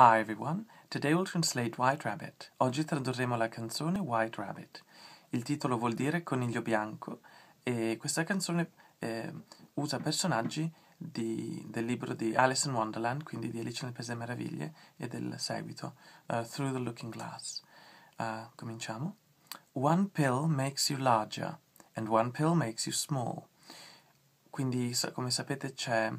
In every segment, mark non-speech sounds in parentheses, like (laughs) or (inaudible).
Hi everyone, today we'll translate White Rabbit. Oggi tradurremo la canzone White Rabbit. Il titolo vuol dire coniglio bianco e questa canzone eh, usa personaggi di, del libro di Alice in Wonderland, quindi di Alice nel Paese delle Meraviglie e del seguito, uh, Through the Looking Glass. Uh, cominciamo. One pill makes you larger and one pill makes you small. Quindi, come sapete, c'è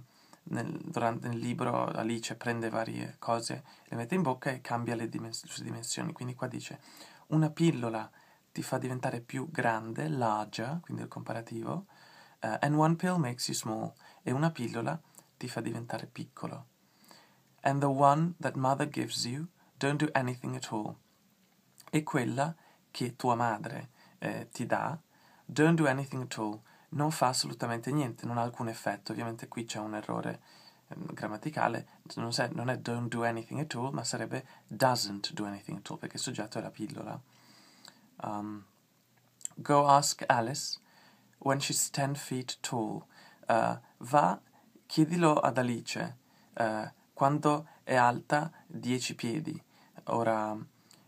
nel, durante il libro Alice prende varie cose, le mette in bocca e cambia le, dimens- le sue dimensioni. Quindi qua dice una pillola ti fa diventare più grande, larger, quindi il comparativo, uh, and one pill makes you small, e una pillola ti fa diventare piccolo. And the one that mother gives you don't do anything at all. E quella che tua madre eh, ti dà, don't do anything at all, non fa assolutamente niente, non ha alcun effetto. Ovviamente qui c'è un errore ehm, grammaticale, non, se, non è don't do anything at all, ma sarebbe doesn't do anything at all, perché il soggetto è la pillola. Um, go ask Alice when she's 10 feet tall. Uh, va, chiedilo ad Alice uh, quando è alta 10 piedi. Ora,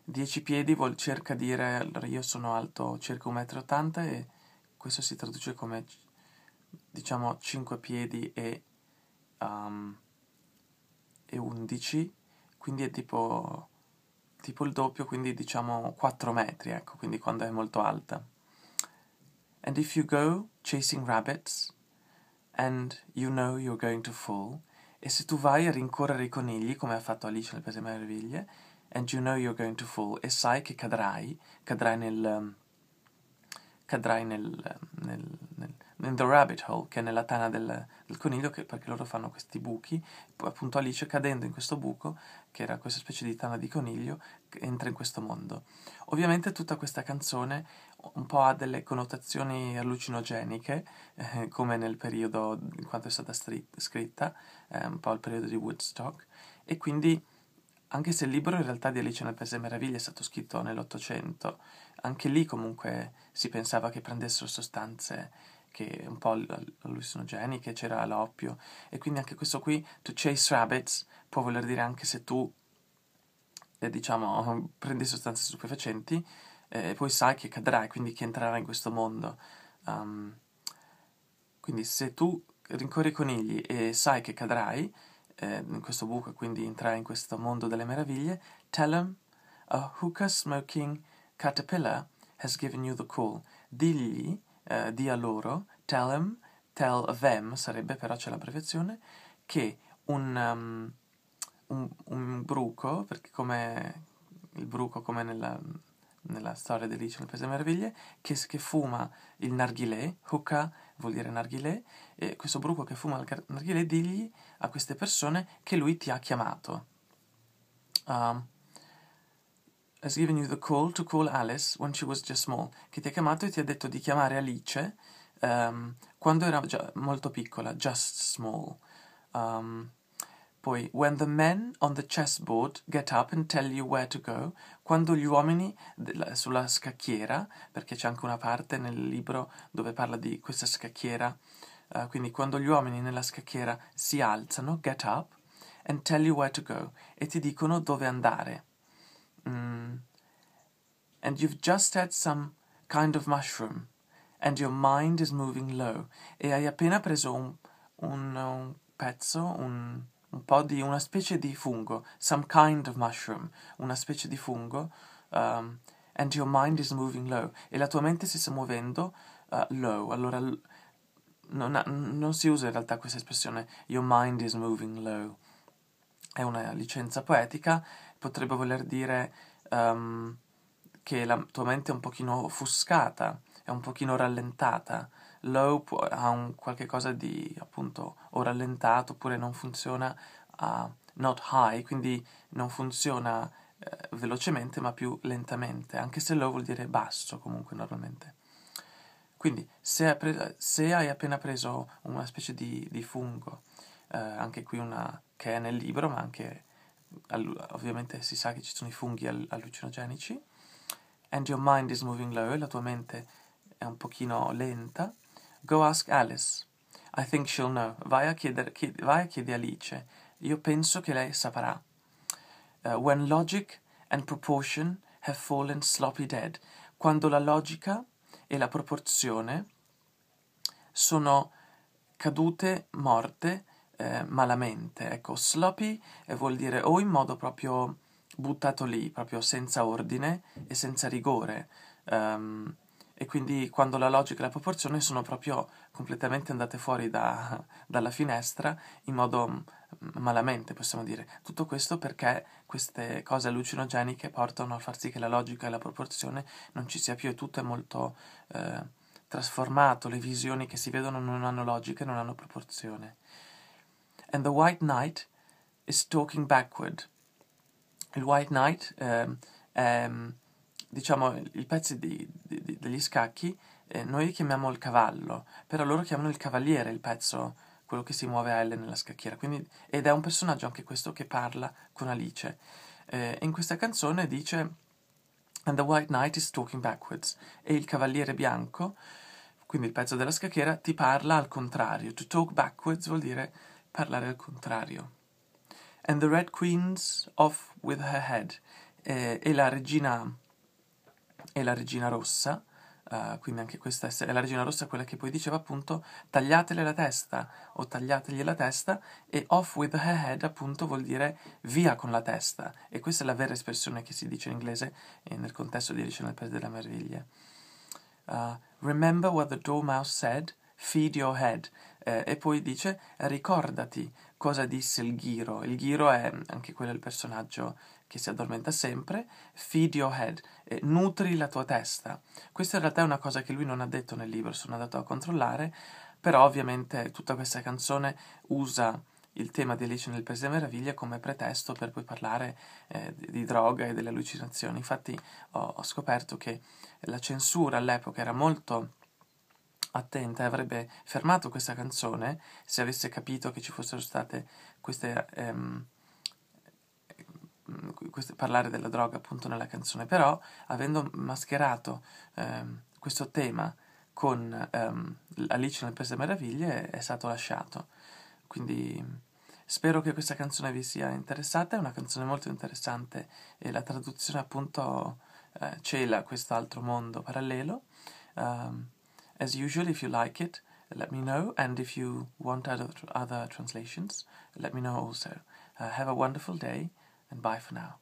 10 piedi vuol cerca dire, allora io sono alto circa 1,80 m e questo si traduce come diciamo 5 piedi e, um, e 11, quindi è tipo, tipo il doppio, quindi diciamo 4 metri, ecco, quindi quando è molto alta. And if you go chasing rabbits and you know you're going to fall, e se tu vai a rincorrere i conigli, come ha fatto Alice nel Paese delle Meraviglie, and you know you're going to fall, e sai che cadrai, cadrai nel, um, cadrai nel, nel, nel, nel the rabbit hole, che è nella tana del, del coniglio, che, perché loro fanno questi buchi, poi appunto Alice cadendo in questo buco, che era questa specie di tana di coniglio, entra in questo mondo. Ovviamente tutta questa canzone un po' ha delle connotazioni allucinogeniche, eh, come nel periodo in quanto è stata stri- scritta, eh, un po' al periodo di Woodstock, e quindi anche se il libro in realtà di Alice nel Paese delle Meraviglie è stato scritto nell'Ottocento, anche lì comunque si pensava che prendessero sostanze che un po' allucinogeniche, c'era l'oppio, e quindi anche questo qui, to chase rabbits, può voler dire anche se tu, eh, diciamo, (laughs) prendi sostanze stupefacenti, eh, e poi sai che cadrai, quindi che entrerà in questo mondo. Um, quindi se tu rincorri i conigli e sai che cadrai, eh, in questo buco e quindi entrare in questo mondo delle meraviglie, tell him a oh, hookah smoking caterpillar has given you the call. Digli, eh, di a loro, tell him, tell them, sarebbe però c'è l'abbreviazione, che un, um, un, un bruco, perché come il bruco come nella nella storia di Alice nel Paese delle Meraviglie, che, che, fuma il narghilé, hookah vuol dire narghilé, e questo bruco che fuma il narghilé digli a queste persone che lui ti ha chiamato. Um, has given you the call to call Alice when she was just small, che ti ha chiamato e ti ha detto di chiamare Alice um, quando era già molto piccola, just small. Um, poi, when the men on the chessboard get up and tell you where to go, quando gli uomini della, sulla scacchiera, perché c'è anche una parte nel libro dove parla di questa scacchiera, uh, quindi quando gli uomini nella scacchiera si alzano, get up, and tell you where to go, e ti dicono dove andare. Mm. And you've just had some kind of mushroom, and your mind is moving low, e hai appena preso un, un, un pezzo, un un po' di una specie di fungo, some kind of mushroom, una specie di fungo, um, and your mind is moving low, e la tua mente si sta muovendo uh, low, allora non, ha, non si usa in realtà questa espressione, your mind is moving low, è una licenza poetica, potrebbe voler dire um, che la tua mente è un pochino offuscata, è un pochino rallentata, low può, ha un qualche cosa di appunto o rallentato oppure non funziona a not high, quindi non funziona eh, velocemente ma più lentamente, anche se low vuol dire basso comunque normalmente. Quindi se, hai, preso, se hai appena preso una specie di, di fungo, eh, anche qui una che è nel libro, ma anche all, ovviamente si sa che ci sono i funghi all, allucinogenici, and your mind is moving low, la tua mente è un pochino lenta, Go ask Alice. I think she'll know. Vai a, chiedere, chied, vai a chiedere Alice. Io penso che lei saprà. Uh, when logic and proportion have fallen sloppy dead. Quando la logica e la proporzione sono cadute, morte, eh, malamente. Ecco, sloppy eh, vuol dire o in modo proprio buttato lì, proprio senza ordine e senza rigore. Um, e quindi quando la logica e la proporzione sono proprio completamente andate fuori da, dalla finestra in modo mm, malamente, possiamo dire. Tutto questo perché queste cose allucinogeniche portano a far sì che la logica e la proporzione non ci sia più e tutto è molto eh, trasformato, le visioni che si vedono non hanno logica e non hanno proporzione. And the White Knight is talking backward. Il White Knight eh, è mm, diciamo, i pezzi di, di, di, degli scacchi eh, noi li chiamiamo il cavallo, però loro chiamano il cavaliere il pezzo, quello che si muove a L nella scacchiera. Quindi, ed è un personaggio anche questo che parla con Alice. Eh, in questa canzone dice And the White Knight is talking backwards e il cavaliere bianco, quindi il pezzo della scacchiera, ti parla al contrario. To talk backwards vuol dire parlare al contrario. And the Red Queen's off with her head eh, e la regina e la regina rossa, uh, quindi anche questa è la regina rossa quella che poi diceva appunto tagliatele la testa o tagliategli la testa e off with her head appunto vuol dire via con la testa e questa è la vera espressione che si dice in inglese nel contesto di Alice nel Paese delle Meraviglie. Uh, Remember what the dormouse said, feed your head. Eh, e poi dice ricordati cosa disse il ghiro. Il ghiro è anche quello il personaggio che si addormenta sempre, feed your head, eh, nutri la tua testa. Questa in realtà è una cosa che lui non ha detto nel libro, sono andato a controllare, però ovviamente tutta questa canzone usa il tema di Alice nel Paese delle Meraviglie come pretesto per poi parlare eh, di droga e delle allucinazioni. Infatti ho, ho scoperto che la censura all'epoca era molto attenta e avrebbe fermato questa canzone se avesse capito che ci fossero state queste... Ehm, Mm, questo, parlare della droga appunto nella canzone, però avendo mascherato ehm, questo tema con ehm, Alice nel Paese delle Meraviglie è stato lasciato. Quindi spero che questa canzone vi sia interessata, è una canzone molto interessante e la traduzione appunto eh, cela altro mondo parallelo. Um, as usual, if you like it, let me know, and if you want other, other translations, let me know also. Uh, have a wonderful day. and bye for now.